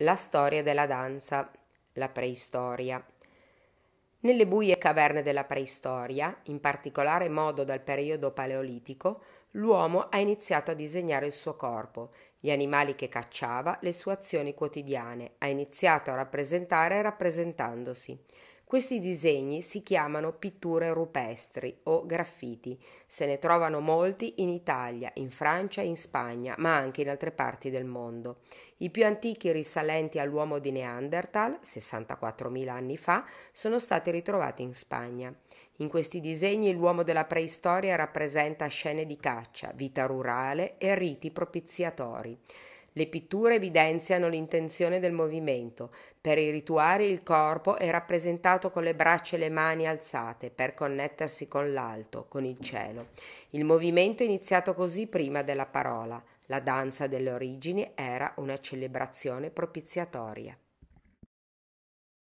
La storia della danza, la preistoria. Nelle buie caverne della preistoria, in particolare modo dal periodo paleolitico, l'uomo ha iniziato a disegnare il suo corpo, gli animali che cacciava, le sue azioni quotidiane, ha iniziato a rappresentare rappresentandosi. Questi disegni si chiamano pitture rupestri o graffiti. Se ne trovano molti in Italia, in Francia e in Spagna, ma anche in altre parti del mondo. I più antichi risalenti all'uomo di Neanderthal, 64.000 anni fa, sono stati ritrovati in Spagna. In questi disegni l'uomo della preistoria rappresenta scene di caccia, vita rurale e riti propiziatori. Le pitture evidenziano l'intenzione del movimento. Per i rituali il corpo è rappresentato con le braccia e le mani alzate per connettersi con l'alto, con il cielo. Il movimento è iniziato così prima della parola. La danza delle origini era una celebrazione propiziatoria.